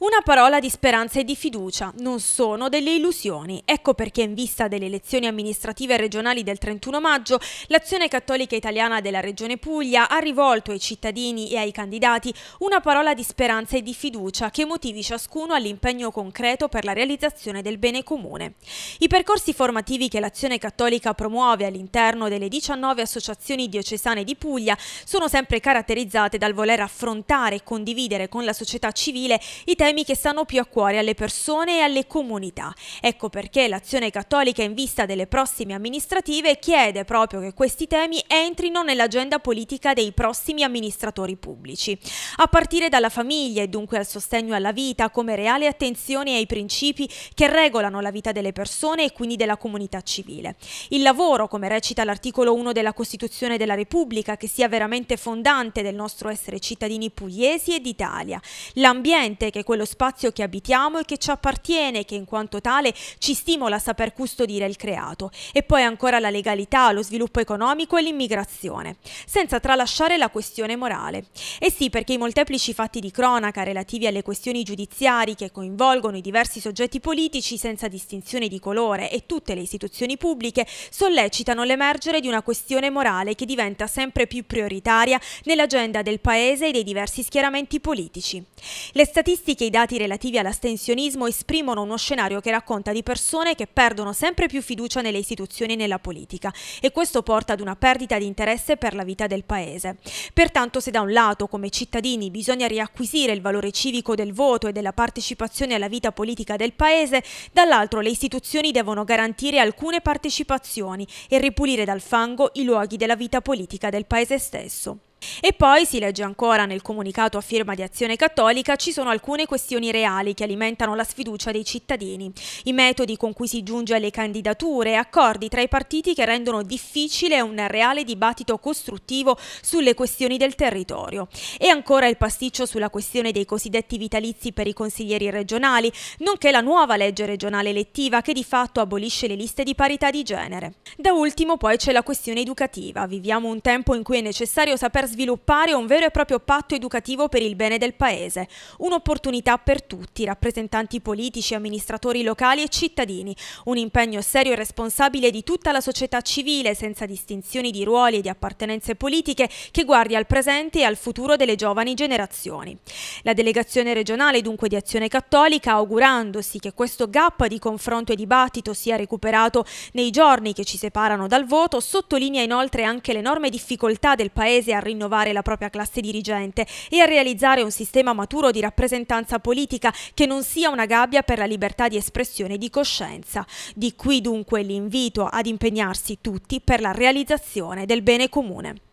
Una parola di speranza e di fiducia, non sono delle illusioni. Ecco perché in vista delle elezioni amministrative regionali del 31 maggio, l'Azione Cattolica Italiana della Regione Puglia ha rivolto ai cittadini e ai candidati una parola di speranza e di fiducia che motivi ciascuno all'impegno concreto per la realizzazione del bene comune. I percorsi formativi che l'Azione Cattolica promuove all'interno delle 19 associazioni diocesane di Puglia sono sempre caratterizzate dal voler affrontare e condividere con la società civile i temi temi che stanno più a cuore alle persone e alle comunità. Ecco perché l'Azione Cattolica in vista delle prossime amministrative chiede proprio che questi temi entrino nell'agenda politica dei prossimi amministratori pubblici. A partire dalla famiglia e dunque al sostegno alla vita come reale attenzione ai principi che regolano la vita delle persone e quindi della comunità civile. Il lavoro, come recita l'articolo 1 della Costituzione della Repubblica, che sia veramente fondante del nostro essere cittadini pugliesi e d'Italia. L'ambiente, che è quello quello spazio che abitiamo e che ci appartiene, che in quanto tale ci stimola a saper custodire il creato. E poi ancora la legalità, lo sviluppo economico e l'immigrazione, senza tralasciare la questione morale. E sì, perché i molteplici fatti di cronaca relativi alle questioni giudiziarie che coinvolgono i diversi soggetti politici senza distinzione di colore e tutte le istituzioni pubbliche sollecitano l'emergere di una questione morale che diventa sempre più prioritaria nell'agenda del Paese e dei diversi schieramenti politici. Le statistiche i dati relativi all'astensionismo esprimono uno scenario che racconta di persone che perdono sempre più fiducia nelle istituzioni e nella politica e questo porta ad una perdita di interesse per la vita del Paese. Pertanto se da un lato come cittadini bisogna riacquisire il valore civico del voto e della partecipazione alla vita politica del Paese, dall'altro le istituzioni devono garantire alcune partecipazioni e ripulire dal fango i luoghi della vita politica del Paese stesso. E poi, si legge ancora nel comunicato a firma di Azione Cattolica, ci sono alcune questioni reali che alimentano la sfiducia dei cittadini. I metodi con cui si giunge alle candidature, accordi tra i partiti che rendono difficile un reale dibattito costruttivo sulle questioni del territorio. E ancora il pasticcio sulla questione dei cosiddetti vitalizi per i consiglieri regionali, nonché la nuova legge regionale elettiva che di fatto abolisce le liste di parità di genere. Da ultimo poi c'è la questione educativa. Viviamo un tempo in cui è necessario saper sviluppare sviluppare un vero e proprio patto educativo per il bene del Paese, un'opportunità per tutti, rappresentanti politici, amministratori locali e cittadini, un impegno serio e responsabile di tutta la società civile senza distinzioni di ruoli e di appartenenze politiche che guardi al presente e al futuro delle giovani generazioni. La delegazione regionale dunque di Azione Cattolica, augurandosi che questo gap di confronto e dibattito sia recuperato nei giorni che ci separano dal voto, sottolinea inoltre anche l'enorme difficoltà del Paese a rinnovare rinnovare la propria classe dirigente e a realizzare un sistema maturo di rappresentanza politica che non sia una gabbia per la libertà di espressione e di coscienza. Di qui dunque l'invito ad impegnarsi tutti per la realizzazione del bene comune.